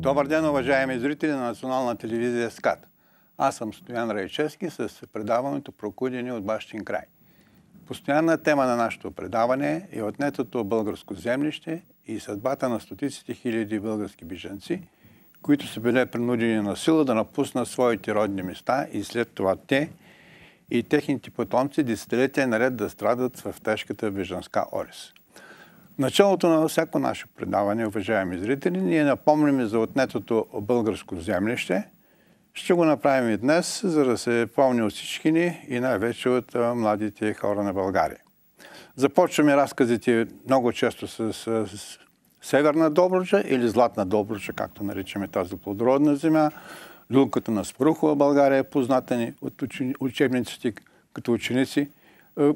Добър ден, уважаеми зрители на Национална телевизия СКАТ. Аз съм Стоян Райчевски с предаването Прокудени от бащин край. Постоянна тема на нашето предаване е отнетото българско землище и съдбата на стотиците хиляди български беженци, които са били принудени на сила да напуснат своите родни места и след това те и техните потомци десетилетия наред да страдат в тежката беженска орис началото на всяко наше предаване, уважаеми зрители, ние напомняме за отнетото българско землище. Ще го направим и днес, за да се помни от всички ни и най-вече от младите хора на България. Започваме разказите много често с, с, Северна Добруджа или Златна Добруджа, както наричаме тази плодородна земя. Люлката на Спорухова България е позната ни от учебниците като ученици. Е,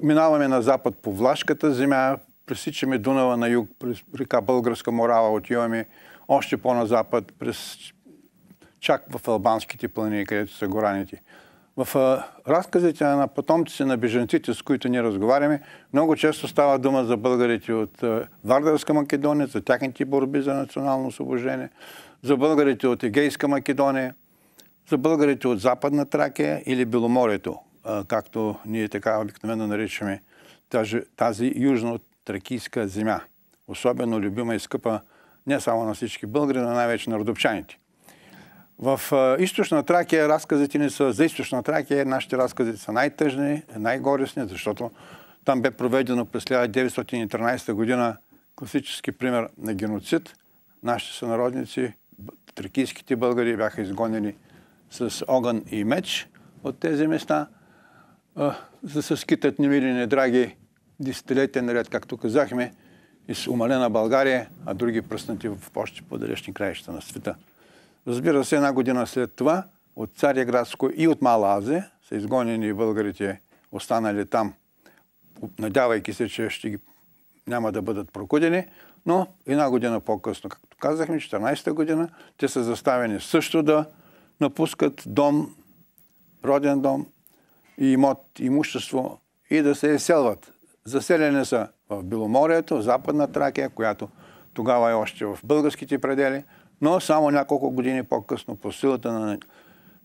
минаваме на запад по Влашката земя, пресичаме Дунава на юг, през река Българска морава, отиваме още по-назапад, през чак в албанските планини, където са гораните. В а, разказите на потомците на беженците, с които ние разговаряме, много често става дума за българите от а, Вардарска Македония, за тяхните борби за национално освобождение, за българите от Егейска Македония, за българите от Западна Тракия или Беломорието, а, както ние така обикновено наричаме тази, тази южна от тракийска земя. Особено любима и скъпа не само на всички българи, но най-вече на родопчаните. В източна Тракия разказите ни са, за източна Тракия нашите разкази са най-тъжни, най горесни защото там бе проведено през 1913 година класически пример на геноцид. Нашите сънародници, тракийските българи бяха изгонени с огън и меч от тези места, за да не скитат немилини драги десетилетия наред, както казахме, из умалена България, а други пръснати в още по-далечни краища на света. Разбира се, една година след това от Царя Градско и от Мала Азия са изгонени българите, останали там, надявайки се, че ще ги няма да бъдат прокудени, но една година по-късно, както казахме, 14-та година, те са заставени също да напускат дом, роден дом и имот, имущество и да се изселват Заселени са в Беломорието, Западна Тракия, която тогава е още в българските предели, но само няколко години по-късно по силата на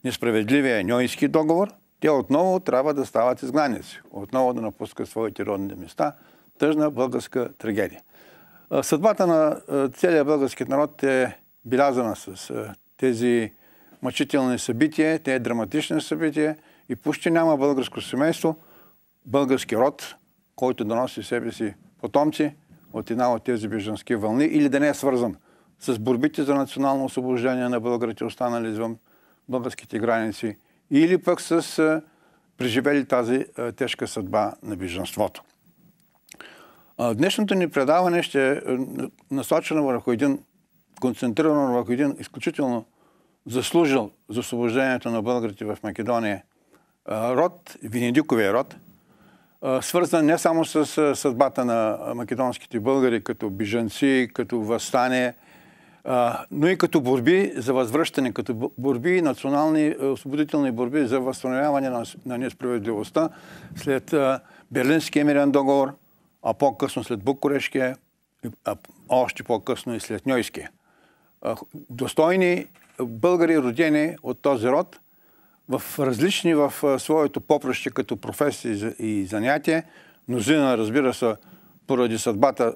несправедливия Ньойски договор, те отново трябва да стават изгнаници, отново да напускат своите родни места. Тъжна българска трагедия. Съдбата на целият български народ е белязана с тези мъчителни събития, тези драматични събития и почти няма българско семейство, български род, който да носи себе си потомци от една от тези бежански вълни или да не е свързан с борбите за национално освобождение на българите, останали извън българските граници, или пък с преживели тази тежка съдба на бежанството. Днешното ни предаване ще е насочено върху един, концентрирано върху един изключително заслужил за освобождението на българите в Македония род, Венедиковия род – свързан не само с съдбата на македонските българи като бижанци, като възстание, но и като борби за възвръщане, като борби, национални е, освободителни борби за възстановяване на, на несправедливостта след Берлинския мирен договор, а по-късно след Букурешкия, а още по-късно и след Ньойския. Достойни българи, родени от този род – в различни в своето поприще като професия и занятие. Мнозина, разбира се, поради съдбата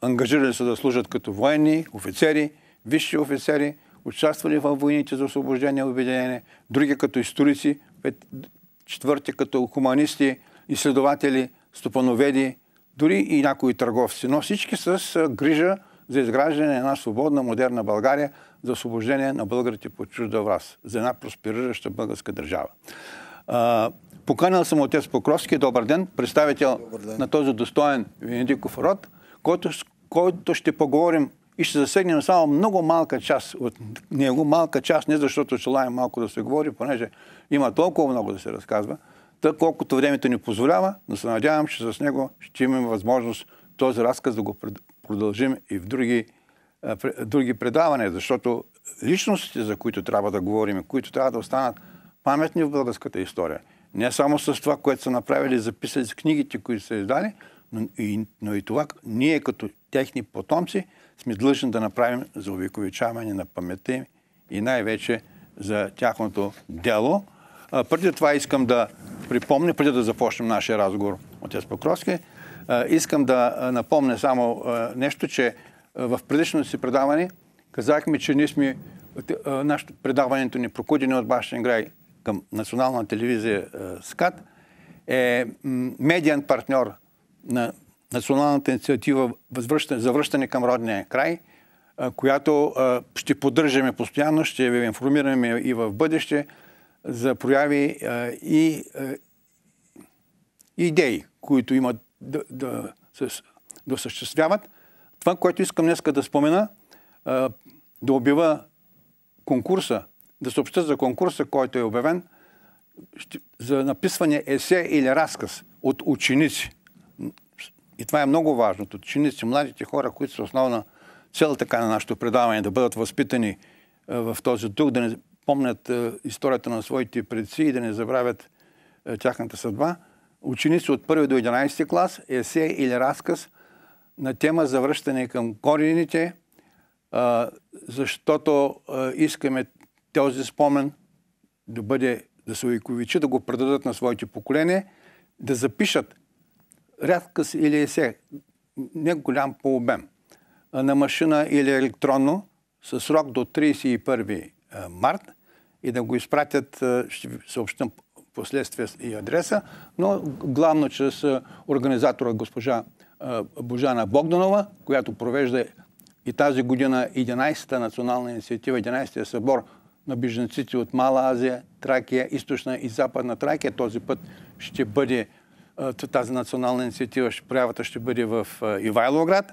ангажирали се да служат като военни, офицери, висши офицери, участвали в войните за освобождение и обединение, други като историци, четвърти като хуманисти, изследователи, стопановеди, дори и някои търговци. Но всички с грижа за изграждане на една свободна, модерна България, за освобождение на българите по чужда власт, за една просперираща българска държава. Поканал съм отец Покровски, добър ден, представител добър ден. на този достоен Венедиков род, който, който ще поговорим и ще засегнем само много малка част от него. Малка част не защото желаем малко да се говори, понеже има толкова много да се разказва, тъй колкото времето ни позволява, но се надявам, че с него ще имаме възможност този разказ да го продължим и в други други предавания, защото личностите, за които трябва да говорим, които трябва да останат паметни в българската история, не само с това, което са направили, записали с книгите, които са издали, но и, но и това ние като техни потомци сме длъжни да направим за увековечаване на паметта им и най-вече за тяхното дело. А, преди това искам да припомня, преди да започнем нашия разговор, от Покровски, а, искам да напомня само а, нещо, че в предишното си предаване казахме, че ние сме, нашето предаването ни Прокудени от башен грай към национална телевизия СКАТ е медиан партньор на националната инициатива Завръщане към родния край, която ще поддържаме постоянно, ще ви информираме и в бъдеще за прояви и идеи, които имат да, да, да осъществяват. Това, което искам днеска да спомена, да обява конкурса, да съобща за конкурса, който е обявен, за написване есе или разказ от ученици. И това е много важно. От ученици, младите хора, които са основна цел така на нашето предаване, да бъдат възпитани в този дух, да не помнят историята на своите предци и да не забравят тяхната съдба. Ученици от 1 до 11 клас, есе или разказ – на тема за връщане към корените, защото искаме този спомен да бъде, да се увековичи, да го предадат на своите поколения, да запишат рядкъс или есе, не голям по обем, на машина или електронно, с срок до 31 март и да го изпратят, ще съобщам последствия и адреса, но главно чрез организатора госпожа Божана Богданова, която провежда и тази година 11-та национална инициатива, 11-тия събор на беженците от Мала Азия, Тракия, източна и западна Тракия. Този път ще бъде тази национална инициатива, проявата ще бъде в Ивайлоград.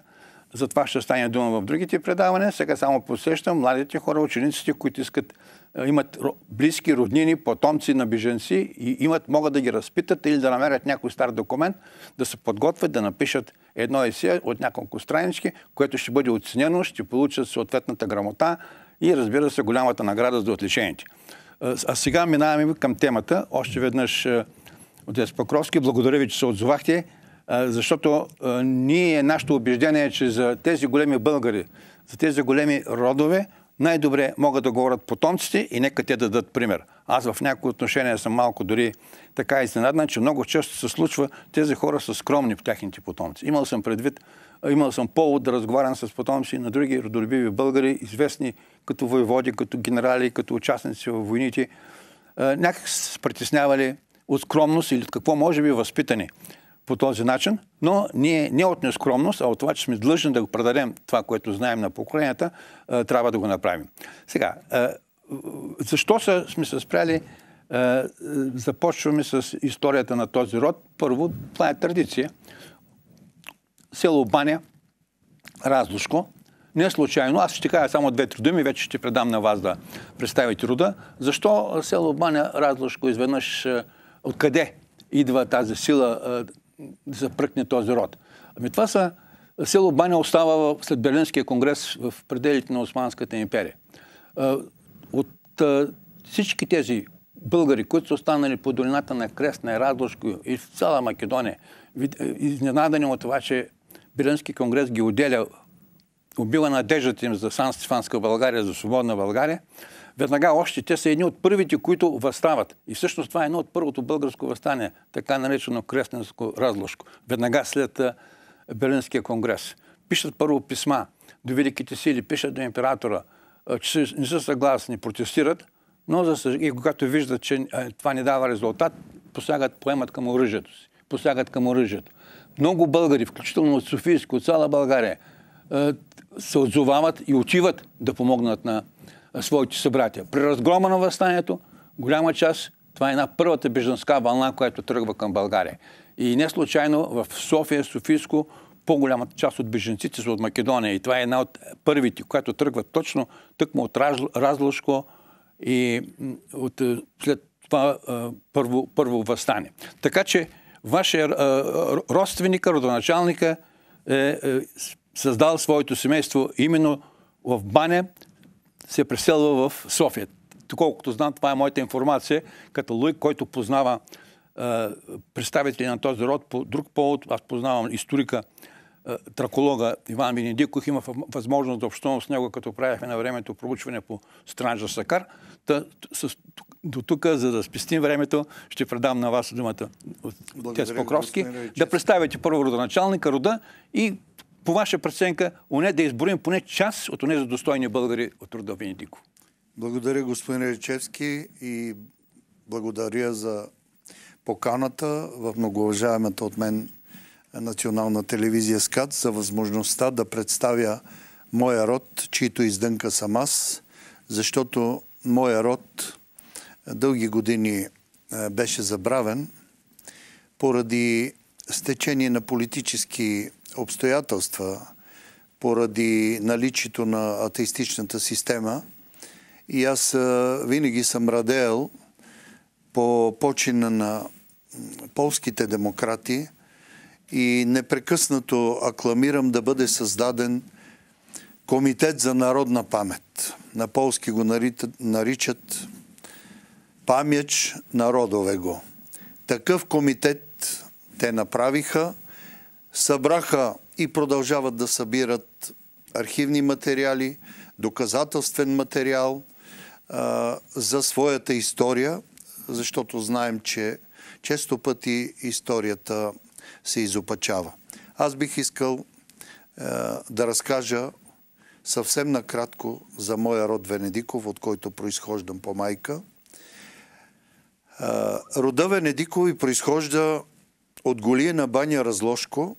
За това ще стане дума в другите предавания. Сега само посещам младите хора, учениците, които искат е, имат близки роднини, потомци на беженци и имат, могат да ги разпитат или да намерят някой стар документ, да се подготвят да напишат едно есе от няколко странички, което ще бъде оценено, ще получат съответната грамота и разбира се голямата награда за отличените. Е, а сега минаваме към темата. Още веднъж е, отец Покровски, благодаря ви, че се отзовахте, защото ние, нашето убеждение е, че за тези големи българи, за тези големи родове, най-добре могат да говорят потомците и нека те да дадат пример. Аз в някои отношения съм малко дори така изненадан, че много често се случва тези хора са скромни в техните потомци. Имал съм предвид, имал съм повод да разговарям с потомци на други родолюбиви българи, известни като воеводи, като генерали, като участници в войните. Е, някак се притеснявали от скромност или от какво може би възпитани по този начин, но ние не от нескромност, а от това, че сме длъжни да го предадем това, което знаем на поколенията, трябва да го направим. Сега, защо са, сме се спряли? Започваме с историята на този род. Първо, това е традиция. Село Баня, Разлушко, не случайно, аз ще кажа само две-три думи, вече ще предам на вас да представите рода. Защо село Баня Разлушко изведнъж, откъде идва тази сила, да се пръкне този род. Ами това са... Село Баня остава след Берлинския конгрес в пределите на Османската империя. От всички тези българи, които са останали по долината на крест на Радошко и в цяла Македония, изненадани от това, че Берлински конгрес ги отделя, убива надеждата им за Сан-Стефанска България, за свободна България, веднага още те са едни от първите, които възстават. И всъщност това е едно от първото българско възстание, така наречено Кресненско разложко. Веднага след Берлинския конгрес. Пишат първо писма до великите сили, пишат до императора, че не са съгласни, протестират, но за съж... и когато виждат, че това не дава резултат, посягат, поемат към оръжието си. Посягат към оръжието. Много българи, включително от Софийско, от цяла България, се отзовават и отиват да помогнат на своите събратия. При разгрома на възстанието, голяма част, това е една първата бежанска вълна, която тръгва към България. И не случайно в София, Софийско, по-голямата част от беженците са от Македония. И това е една от първите, която тръгва точно тъкмо от Разлушко и от, след това първо, първо възстание. Така че вашия родственик, родоначалника е, е създал своето семейство именно в Баня, се е преселва в София. Доколкото знам, това е моята информация, като Луик, който познава е, представители на този род по друг повод. Аз познавам историка, е, траколога Иван Венедиков. има възможност да общувам с него, като правяхме на времето проучване по Странжа Сакар. Та, с, до тук, за да спестим времето, ще предам на вас думата от Тес Покровски. Да представите първо родоначалника рода и по ваша преценка, оне да изборим поне част от тези достойни българи от рода Венедиков. Благодаря, господин Речевски, и благодаря за поканата в многоуважаемата от мен национална телевизия СКАД за възможността да представя моя род, чието издънка съм аз, защото моя род дълги години е, беше забравен поради стечение на политически обстоятелства поради наличието на атеистичната система. И аз винаги съм радел по почина на полските демократи и непрекъснато акламирам да бъде създаден Комитет за народна памет. На полски го наричат памяч народове го. Такъв комитет те направиха – събраха и продължават да събират архивни материали, доказателствен материал а, за своята история, защото знаем, че често пъти историята се изопачава. Аз бих искал а, да разкажа съвсем накратко за моя род Венедиков, от който произхождам по майка. А, рода Венедикови произхожда от Голия на баня Разложко,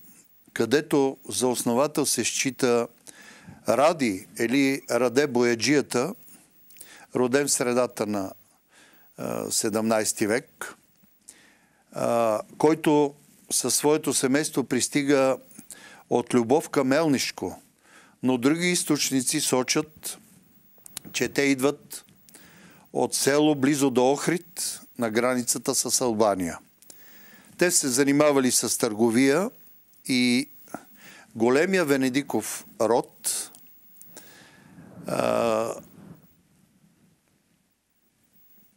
където за основател се счита Ради или Раде Бояджията, роден в средата на 17 век, който със своето семейство пристига от любов към Мелнишко, но други източници сочат, че те идват от село близо до Охрид на границата с Албания – те се занимавали с търговия и големия Венедиков род а,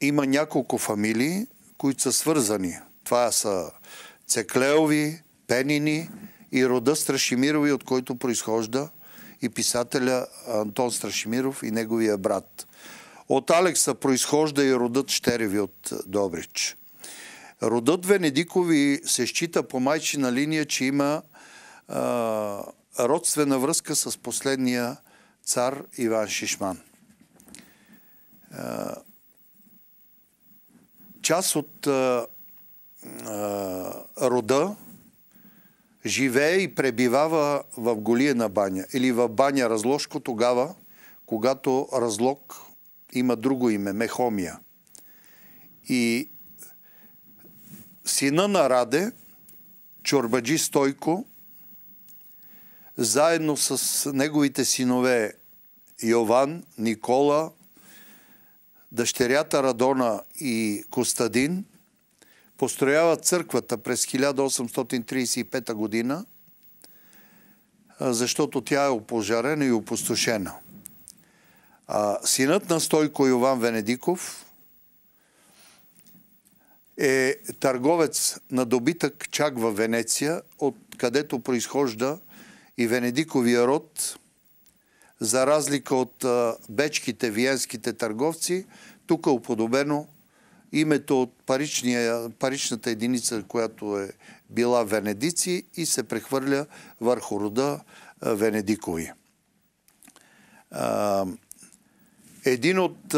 има няколко фамилии, които са свързани. Това са Цеклеови, Пенини и рода Страшимирови, от който произхожда и писателя Антон Страшимиров и неговия брат. От Алекса произхожда и родът Щереви от Добрич. Родът Венедикови се счита по майчина линия, че има а, родствена връзка с последния цар Иван Шишман. А, част от а, рода живее и пребивава в Голиена баня или в баня Разложко тогава, когато Разлог има друго име, Мехомия. И сина на Раде, Чорбаджи Стойко, заедно с неговите синове Йован, Никола, дъщерята Радона и Костадин, построява църквата през 1835 година, защото тя е опожарена и опустошена. Синът на Стойко Йован Венедиков е търговец на добитък чак в Венеция, от където произхожда и Венедиковия род, за разлика от бечките, виенските търговци, тук е уподобено името от паричната единица, която е била Венедици и се прехвърля върху рода Венедикови. Един от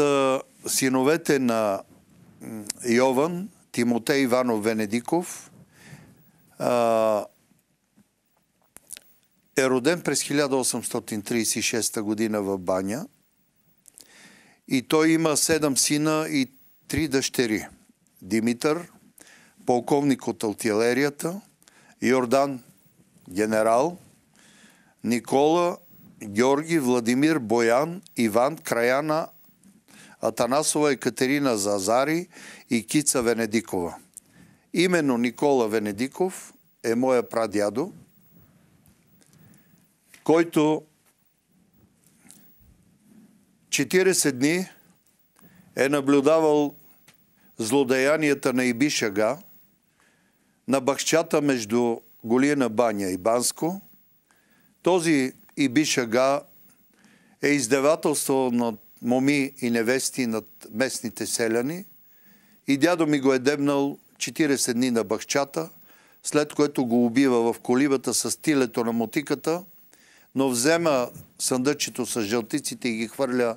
синовете на Йован, Тимотей Иванов Венедиков а, е роден през 1836 година в Баня и той има седем сина и три дъщери. Димитър, полковник от артилерията, Йордан, генерал, Никола, Георги, Владимир, Боян, Иван, Краяна, Атанасова, Екатерина Зазари, и Кица Венедикова. Именно Никола Венедиков е моя прадядо, който 40 дни е наблюдавал злодеянията на Ибишага, на бахчата между Голина баня и Банско. Този Ибишага е издевателствал над моми и невести над местните селяни – и дядо ми го е дебнал 40 дни на бахчата, след което го убива в колибата с тилето на мотиката, но взема съндъчето с жълтиците и ги хвърля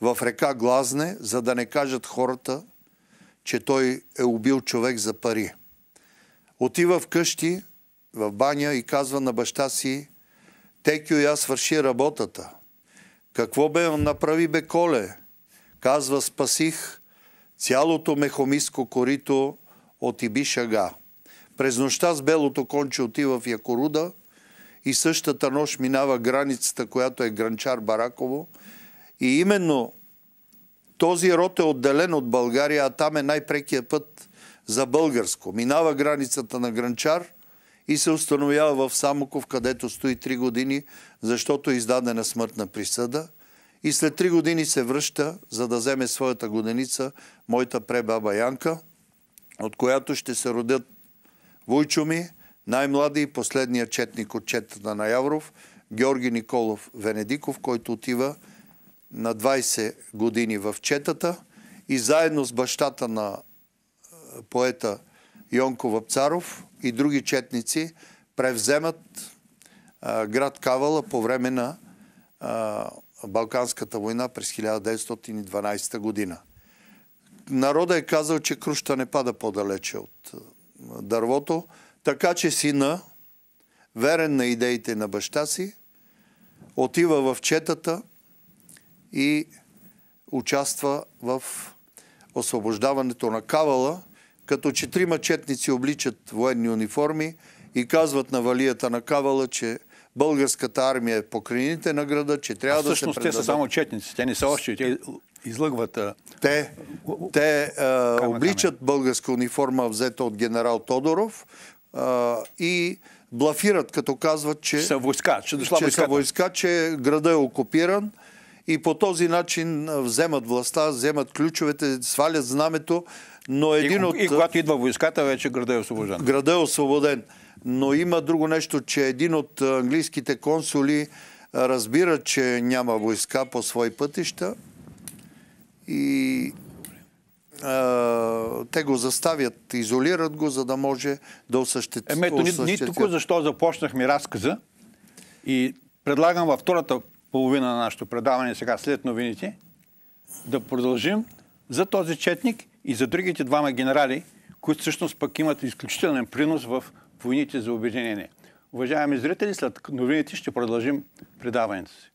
в река Глазне, за да не кажат хората, че той е убил човек за пари. Отива в къщи, в баня и казва на баща си, Текио, я свърши работата. Какво бе, направи бе коле? Казва, спасих цялото мехомиско корито от Ибишага. През нощта с белото конче отива в Якоруда и същата нощ минава границата, която е Гранчар Бараково. И именно този род е отделен от България, а там е най-прекият път за българско. Минава границата на Гранчар и се установява в Самоков, където стои 3 години, защото е издадена смъртна присъда – и след три години се връща, за да вземе своята годеница, моята пребаба Янка, от която ще се родят Войчо ми, най-млади и последния четник от четата на Явров, Георги Николов Венедиков, който отива на 20 години в четата и заедно с бащата на е, поета Йонко Вапцаров и други четници превземат а, е, град Кавала по време на а, е, Балканската война през 1912 година. Народа е казал, че крушта не пада по-далече от дървото, така че сина, верен на идеите на баща си, отива в четата и участва в освобождаването на Кавала, като четирима четници обличат военни униформи и казват на валията на Кавала, че българската армия е по крайните на града, че трябва да се предадат... те са само четници, те не са още, те излъгват... Те, те а, обличат българска униформа, взета от генерал Тодоров а, и блафират, като казват, че... Са войска, че дошла че са войска, че града е окупиран и по този начин вземат властта, вземат ключовете, свалят знамето, но един и, от... И когато идва войската, вече града е освободен. Града е освободен. Но има друго нещо, че един от английските консули разбира, че няма войска по свои пътища и а, те го заставят, изолират го, за да може да осъществи. Емето, ние ни тук защо започнахме разказа и предлагам във втората половина на нашето предаване сега след новините да продължим за този четник и за другите двама генерали, които всъщност пък имат изключителен принос в войните за обединение. Уважаеми зрители, след новините ще продължим предаването си.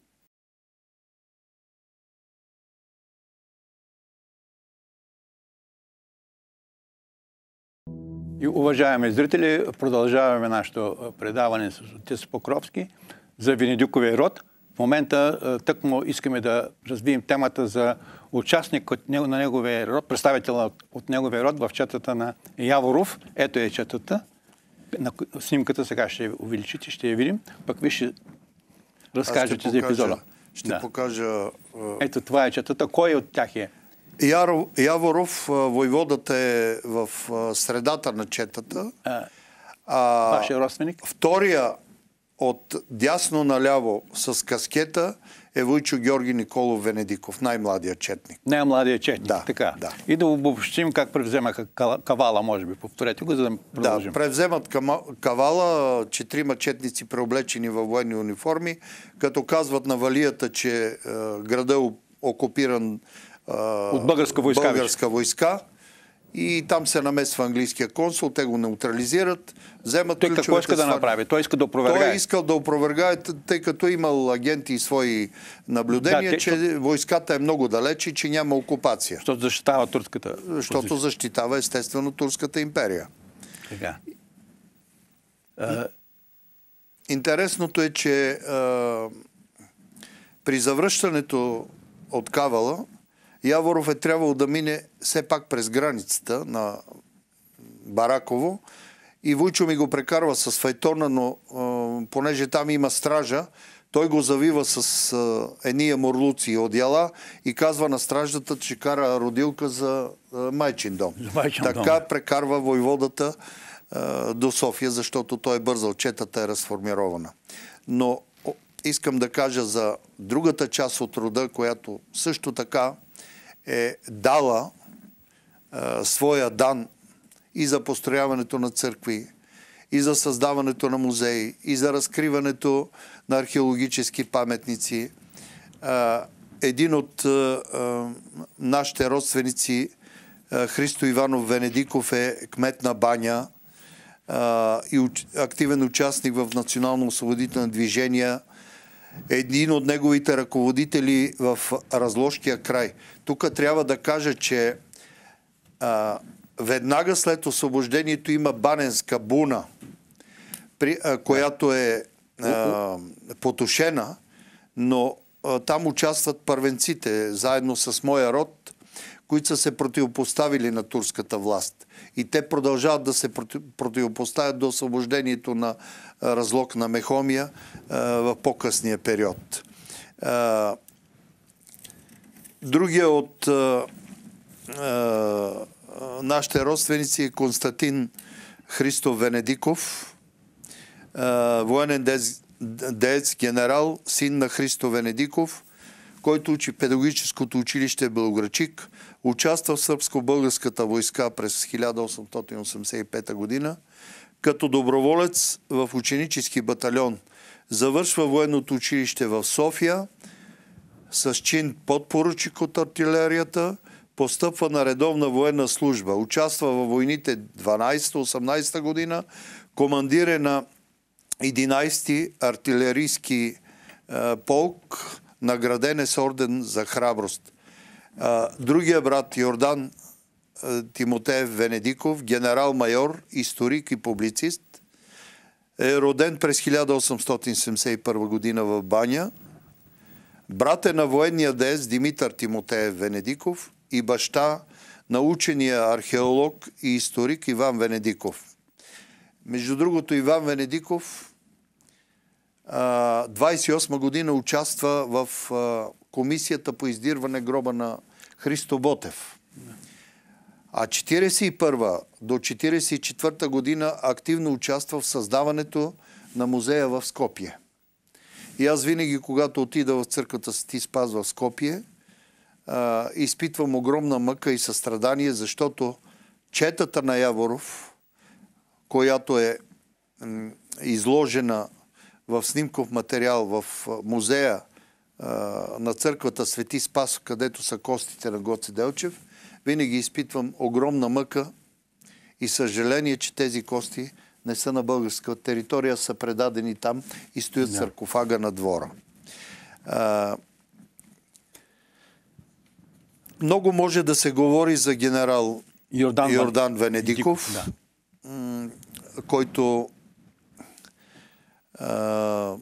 И, уважаеми зрители, продължаваме нашето предаване с отец Покровски за Венедюковия род. В момента тъкмо искаме да развием темата за участник от, него, на неговия род, представител от неговия род в четата на Яворов. Ето е четата на снимката сега ще увеличите, ще я видим. Пък ви ще разкажете за епизода. Ще да. покажа... Ето това е четата. Кой от тях е? Яро, Яворов, войводата е в средата на четата. А, а, Вашия родственик? Втория от дясно наляво с каскета е Войчо Георги Николов Венедиков, най-младия четник. Най-младия четник, да, така. Да. И да обобщим как превземаха Кавала, може би. Повторете го, за да продължим. Да, превземат Кавала четирима четници, преоблечени във военни униформи, като казват на валията, че е, града е окупиран е, от българска войска. Българска войска и там се намесва английския консул, те го неутрализират, вземат Той какво иска да направи? Той иска да опровергае. Той искал да опровергае, тъй като е имал агенти и свои наблюдения, да, те, че що... войската е много далеч и че няма окупация. Защото защитава турската Защото защитава естествено турската империя. Така. А... Интересното е, че а, при завръщането от Кавала Яворов е трябвало да мине все пак през границата на Бараково и Вуйчо ми го прекарва с файтона, но понеже там има стража, той го завива с ения морлуци ямурлуци и одяла и казва на страждата, че кара родилка за майчин дом. За майчин така дом. прекарва войводата до София, защото той е бързал. Четата е разформирована. Но искам да кажа за другата част от рода, която също така е дала е, своя дан и за построяването на църкви, и за създаването на музеи, и за разкриването на археологически паметници. Е, един от е, нашите родственици, Христо Иванов Венедиков, е кмет на баня и уч... активен участник в национално освободително движения – един от неговите ръководители в Разложкия край. Тук трябва да кажа, че а, веднага след освобождението има Баненска буна, при, а, която е а, потушена, но а, там участват първенците, заедно с моя род, които са се противопоставили на турската власт. И те продължават да се противопоставят до освобождението на разлог на Мехомия в по-късния период. Другия от нашите родственици е Константин Христо Венедиков, военен деец генерал, син на Христо Венедиков, който учи педагогическото училище Белограчик, Участва в сръбско-българската войска през 1885 година като доброволец в ученически батальон. Завършва военното училище в София с чин подпоручик от артилерията, постъпва на редовна военна служба. Участва във войните 12-18 година, командире на 11-ти артилерийски е, полк, награден е с орден за храброст. Другия брат Йордан Тимотеев Венедиков, генерал-майор, историк и публицист, е роден през 1871 година в Баня. Брат е на военния дец Димитър Тимотеев Венедиков и баща на учения археолог и историк Иван Венедиков. Между другото, Иван Венедиков 28 година участва в комисията по издирване гроба на Христо Ботев. А 41 до 44 година активно участва в създаването на музея в Скопие. И аз винаги, когато отида в църквата Сти Спазва в Скопие, изпитвам огромна мъка и състрадание, защото четата на Яворов, която е изложена в снимков материал в музея на църквата Свети Спас, където са костите на Гоце Делчев, винаги изпитвам огромна мъка и съжаление, че тези кости не са на българска територия, са предадени там и стоят да. саркофага на двора. А, много може да се говори за генерал Йордан, Йордан Венедиков, Венедиков да. който а,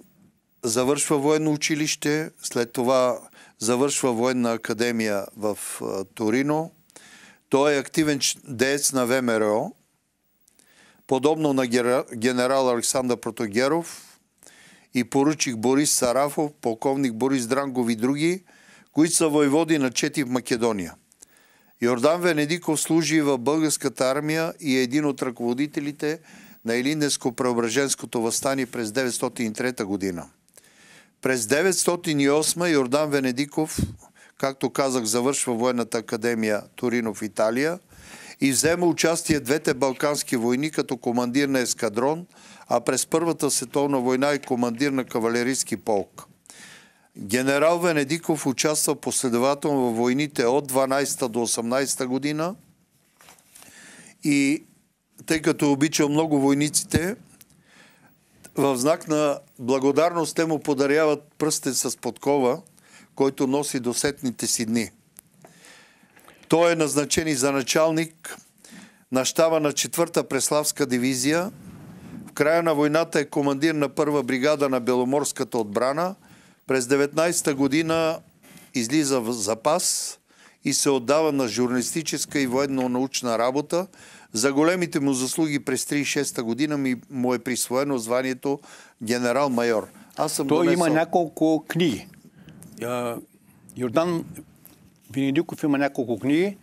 завършва военно училище, след това завършва военна академия в Торино. Той е активен деец на ВМРО, подобно на генерал Александър Протогеров и поручик Борис Сарафов, полковник Борис Дрангов и други, които са войводи на чети в Македония. Йордан Венедиков служи в българската армия и е един от ръководителите на Илинденско-преображенското възстание през 1903 година. През 908 Йордан Венедиков, както казах, завършва военната академия Торино в Италия и взема участие в двете балкански войни като командир на ескадрон, а през Първата световна война и командир на кавалерийски полк. Генерал Венедиков участва последователно във войните от 12 до 18 година и тъй като обичал много войниците, в знак на благодарност те му подаряват пръстен с подкова, който носи до сетните си дни. Той е назначен и за началник на щава на 4-та Преславска дивизия. В края на войната е командир на първа бригада на Беломорската отбрана. През 19-та година излиза в запас и се отдава на журналистическа и военно-научна работа. За големите му заслуги през 36-та година ми му е присвоено званието генерал-майор. Аз съм Той донесъл... има няколко книги. Йордан Венедиков има няколко книги.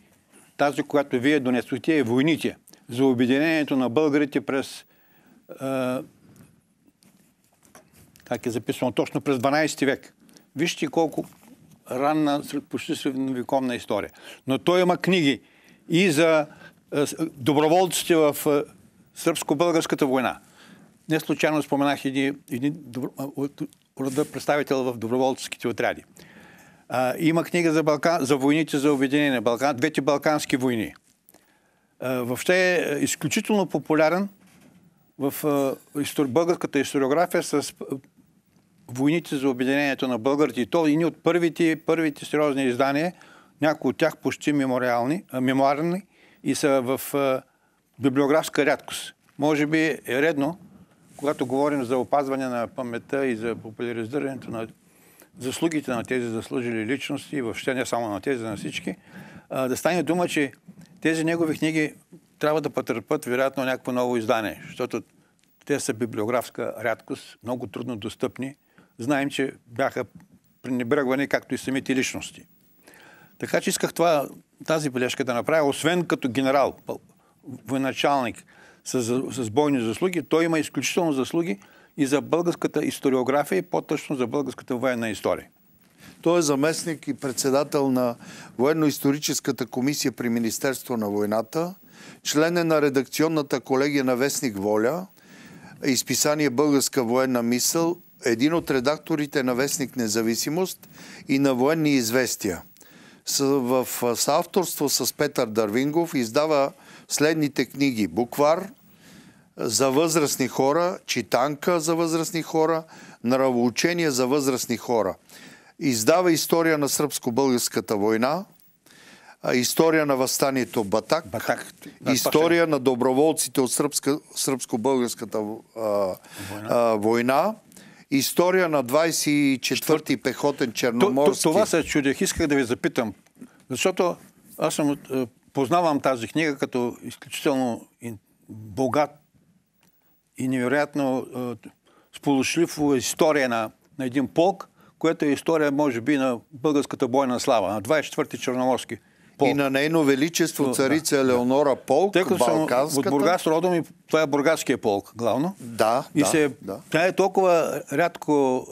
Тази, която вие донесохте е Войните за обединението на българите през как е записано, точно през 12 век. Вижте колко ранна, почти средновековна история. Но той има книги и за е, доброволците в е, Сръбско-българската война. Не случайно споменах един, един е, рода представител в доброволческите отряди. А, има книга за, Балкан, за войните за обединение, Балкан, двете балкански войни. А, въобще е изключително популярен в а, българската историография с войните за обединението на българите. И то едни от първите, първите сериозни издания, някои от тях почти мемориални, мемуарни и са в а, библиографска рядкост. Може би е редно, когато говорим за опазване на паметта и за популяризирането на заслугите на тези заслужили личности, и въобще не само на тези, на всички, а, да стане дума, че тези негови книги трябва да потърпат вероятно някакво ново издание, защото те са библиографска рядкост, много трудно достъпни знаем, че бяха пренебрегвани, както и самите личности. Така че исках това, тази бележка да направя, освен като генерал, военачалник с, с бойни заслуги, той има изключително заслуги и за българската историография и по-точно за българската военна история. Той е заместник и председател на военно-историческата комисия при Министерство на войната, член е на редакционната колегия на Вестник Воля, изписание Българска военна мисъл един от редакторите на Вестник Независимост и на Военни известия. В съавторство с Петър Дървингов издава следните книги. Буквар за възрастни хора, читанка за възрастни хора, нравоучение за възрастни хора. Издава история на сръбско-българската война, история на възстанието Батак, Батак. история на доброволците от сръбско-българската а, А, война история на 24-ти пехотен черноморски. Това се чудех. Исках да ви запитам. Защото аз съм, е, познавам тази книга като изключително богат и невероятно е, сполучлива история на, на един полк, което е история, може би, на българската бойна слава, на 24-ти черноморски. Полк. И на нейно величество царица да, Елеонора Полк, Тъй като Съм от Бургас родом и това е Бургаския полк, главно. Да, и да, се, да. Тя е толкова рядко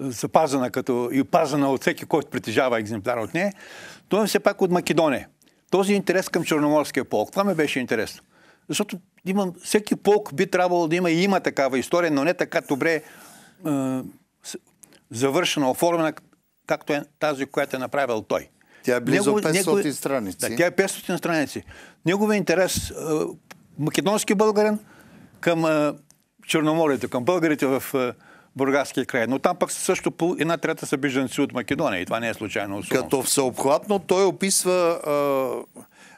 е, запазена като, и пазена от всеки, който притежава екземпляр от нея. Той е все пак от Македония. Този интерес към Черноморския полк. Това ме беше интересно. Защото имам, всеки полк би трябвало да има и има такава история, но не така добре е, завършена, оформена, както е тази, която е направил той. Тя е близо 500 негови... страници. Да, тя е 500 страници. Неговият интерес е, македонски българен към е, Черноморието, към българите в е, Бургарския край. Но там пък също по една трета са беженци от Македония и това не е случайно. Особено. Като всеобхватно той описва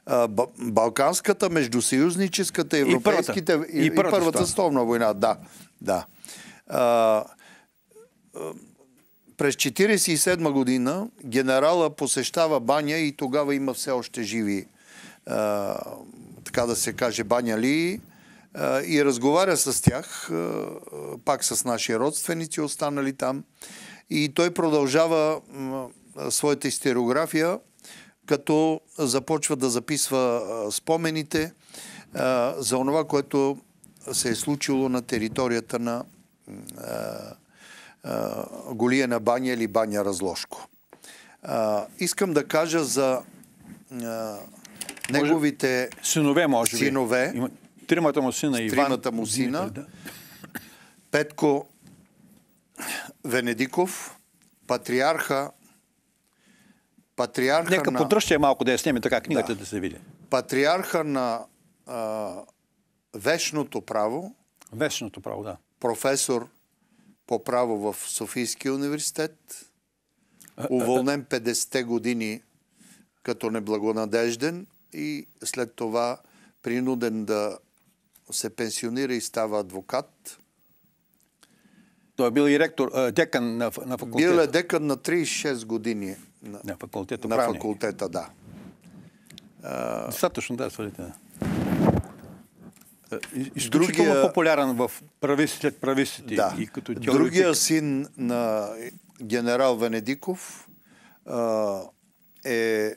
а, а, Балканската, Междусъюзническата, Европейските и първата, и, и първата, и първата война. Да, да. А, през 1947 година генерала посещава баня и тогава има все още живи, а, така да се каже, баняли а, и разговаря с тях, а, пак с наши родственици останали там. И той продължава своята истериография, като започва да записва спомените за онова, което се е случило на територията на Голия на баня или баня Разложко. А, искам да кажа за а, неговите може... синове, може би. Синове. Има... Тримата му сина и Иван. Тримата му сина. Да. Петко Венедиков, патриарха патриарха Нека на... подръжте малко да я снеме така книгата да, да се види. Патриарха на а, вечното право. Вечното право, да. Професор по право в Софийския университет, уволнен 50-те години като неблагонадежден и след това принуден да се пенсионира и става адвокат. Той е бил и ректор, декан на, на факултета. Бил е декан на 36 години. На, на факултета, На факултета, да. Достатъчно, да, свалите. Е, изключително Другия... популярен в прави след правистите. Да. И като теоретик. Другия син на генерал Венедиков а, е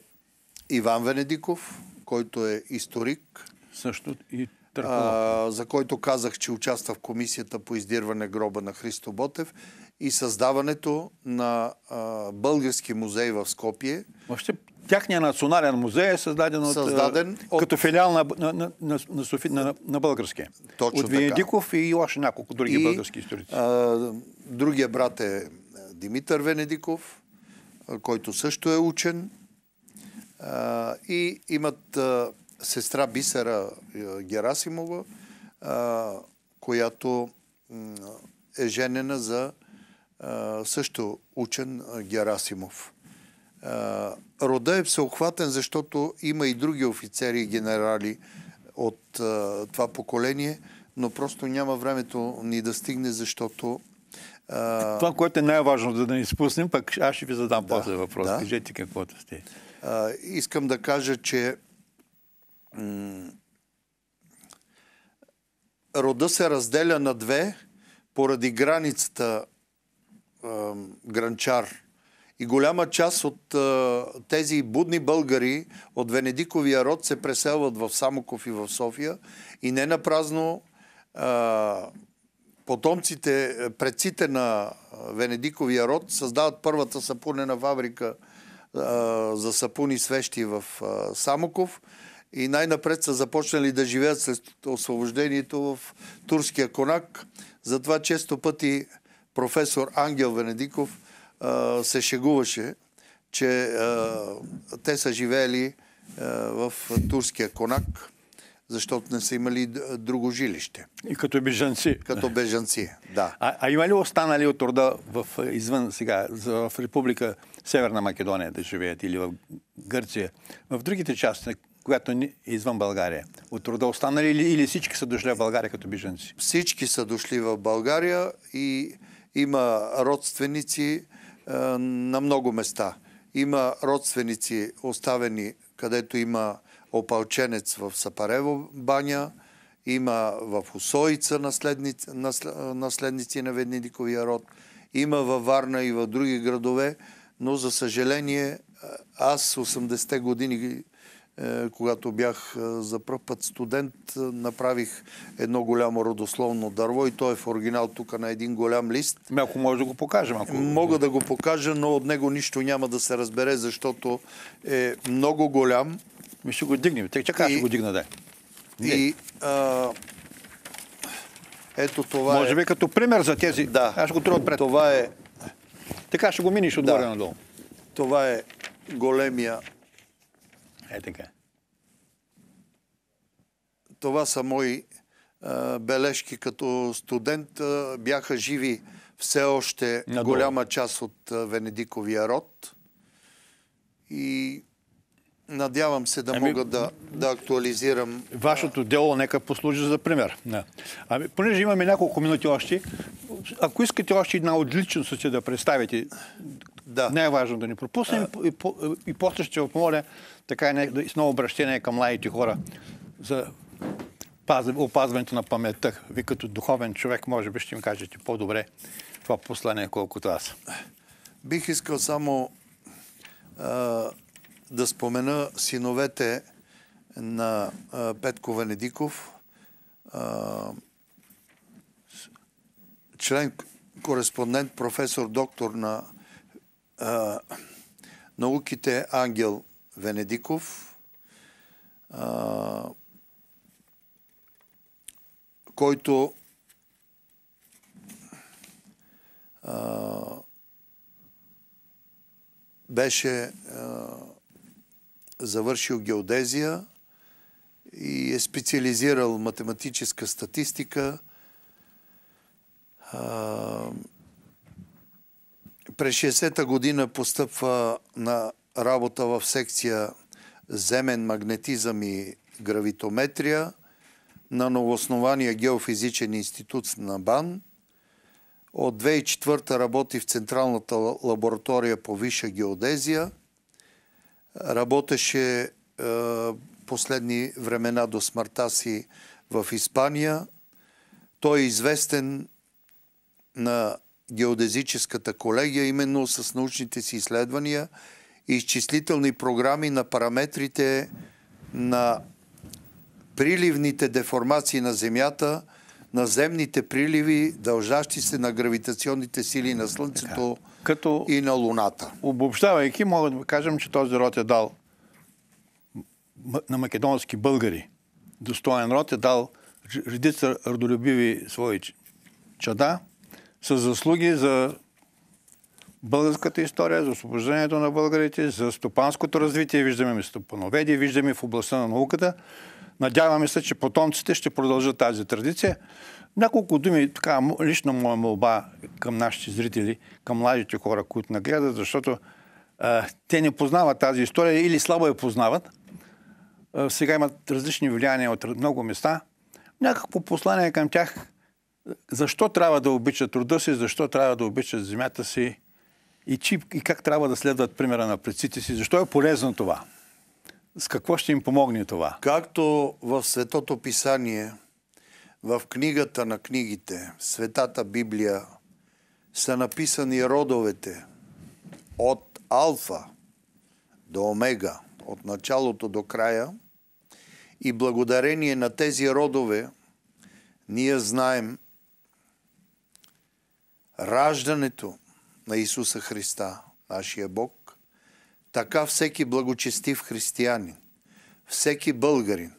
Иван Венедиков, който е историк. Също и а, за който казах, че участва в комисията по издирване гроба на Христо Ботев и създаването на а, български музей в Скопие. Въобще Тяхният национален музей е създаден, от, създаден е, от... като филиал на, на, на, на, Софи, на, на българския. Точно от Венедиков така. и още няколко други и, български историци. А, другия брат е, е Димитър Венедиков, който също е учен. А, и имат а, сестра Бисера Герасимова, а, която е женена за също учен Герасимов рода е всеохватен, защото има и други офицери и генерали от а, това поколение, но просто няма времето ни да стигне, защото... А... Това, което е най-важно да не изпуснем, пък аз ще ви задам да, после въпрос. Да. Кажете каквото сте. А, искам да кажа, че м- рода се разделя на две поради границата а, гранчар и голяма част от а, тези будни българи от Венедиковия род се преселват в Самоков и в София. И не на празно а, потомците, предците на Венедиковия род създават първата сапунена фабрика а, за сапуни свещи в а, Самоков и най-напред са започнали да живеят след освобождението в турския конак. Затова често пъти професор Ангел Венедиков се шегуваше, че а, те са живеели а, в турския конак, защото не са имали друго жилище. И като бежанци. Като бежанци, да. А, а има ли останали от рода в, извън сега, в Република Северна Македония да живеят или в Гърция, в другите части, когато е извън България? От рода останали или, или всички са дошли в България като бежанци? Всички са дошли в България и има родственици, е, на много места. Има родственици оставени, където има опалченец в Сапарево баня, има в Усоица наследници, наследници на Веднидиковия род, има във Варна и в други градове, но за съжаление е, аз 80-те години е, когато бях е, за първ път студент, е, направих едно голямо родословно дърво и то е в оригинал тук на един голям лист. Ако може да го покажем. Ако... Мога да го покажа, но от него нищо няма да се разбере, защото е много голям. Ми ще го дигнем. Тъй чакай, и... ще го дигна, да. И а... ето това Може би е... като пример за тези. Да. Аз го трябва пред. Това е... Така ще го миниш отгоре да. надолу. Това е големия е така. Това са мои бележки като студент. бяха живи все още Надолу. голяма част от Венедиковия род. И Надявам се да ами, мога да, да актуализирам. Вашето дело нека послужи за пример. Да. Ами, понеже имаме няколко минути още, ако искате още една от личностите да представите, да. най-важно да не пропуснем а... и, и после ще помоля така е, и с ново обращение към младите хора за опазването на паметта. Ви като духовен човек, може би ще им кажете по-добре това послание, колкото аз. Бих искал само а, да спомена синовете на а, Петко Венедиков, а, член, кореспондент, професор, доктор на а, науките Ангел Венедиков, а, който а, беше а, завършил геодезия и е специализирал математическа статистика. А, през 60-та година постъпва на работа в секция земен магнетизъм и гравитометрия на новооснования Геофизичен институт на БАН. От 2004 работи в Централната лаборатория по висша геодезия. Работеше е, последни времена до смъртта си в Испания. Той е известен на геодезическата колегия именно с научните си изследвания – изчислителни програми на параметрите на приливните деформации на Земята, на земните приливи, дължащи се на гравитационните сили на Слънцето така. Като и на Луната. Обобщавайки, мога да кажем, че този род е дал на македонски българи. Достоен род е дал редица родолюбиви свои чада с заслуги за българската история, за освобождението на българите, за стопанското развитие. Виждаме ми стопановеди, виждаме в областта на науката. Надяваме се, че потомците ще продължат тази традиция. Няколко думи, така лично моя молба към нашите зрители, към младите хора, които нагледат, защото а, те не познават тази история или слабо я познават. А, сега имат различни влияния от много места. Някакво послание към тях, защо трябва да обичат рода си, защо трябва да обичат земята си, и, чи, и как трябва да следват примера на предците си. Защо е полезно това? С какво ще им помогне това? Както в Светото Писание, в книгата на книгите, Светата Библия, са написани родовете от Алфа до Омега, от началото до края. И благодарение на тези родове, ние знаем раждането, на Исуса Христа, нашия Бог, така всеки благочестив християнин, всеки българин,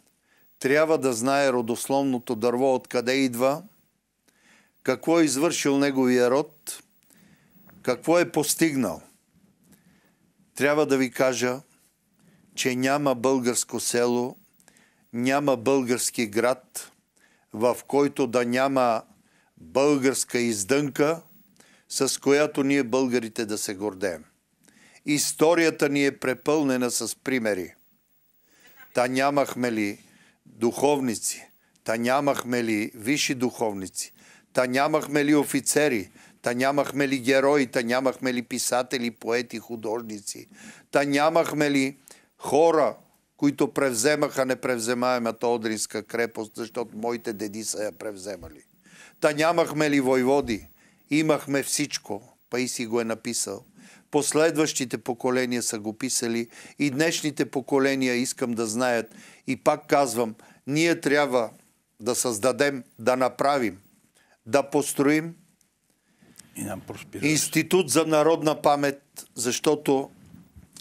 трябва да знае родословното дърво откъде идва, какво е извършил неговия род, какво е постигнал. Трябва да ви кажа, че няма българско село, няма български град, в който да няма българска издънка с която ние българите да се гордеем. Историята ни е препълнена с примери. Та нямахме ли духовници? Та нямахме ли висши духовници? Та нямахме ли офицери? Та нямахме ли герои? Та нямахме ли писатели, поети, художници? Та нямахме ли хора, които превземаха непревземаемата Одринска крепост, защото моите деди са я превземали? Та нямахме ли войводи? Имахме всичко, паиси си го е написал. Последващите поколения са го писали и днешните поколения искам да знаят. И пак казвам, ние трябва да създадем, да направим, да построим Институт за народна памет, защото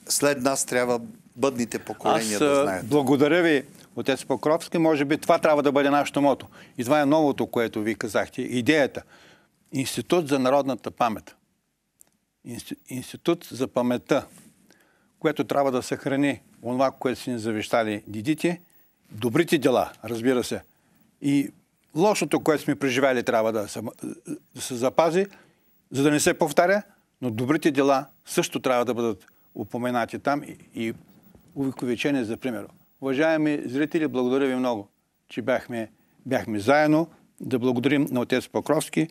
след нас трябва бъдните поколения Аз, да знаят. Благодаря ви, отец Покровски. Може би това трябва да бъде нашето мото. И това е новото, което ви казахте. Идеята – Институт за народната памет. Институт за паметта, което трябва да съхрани онова, което си ни завещали дедите, добрите дела, разбира се. И лошото, което сме преживели, трябва да се, да се запази, за да не се повтаря, но добрите дела също трябва да бъдат упоменати там и, и увековечени, за пример. Уважаеми зрители, благодаря ви много, че бяхме, бяхме заедно. Да благодарим на отец Покровски,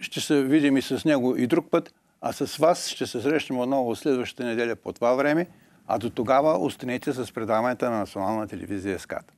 ще се видим и с него и друг път, а с вас ще се срещнем отново следващата неделя по това време. А до тогава останете с предаването на Национална телевизия СКАТ.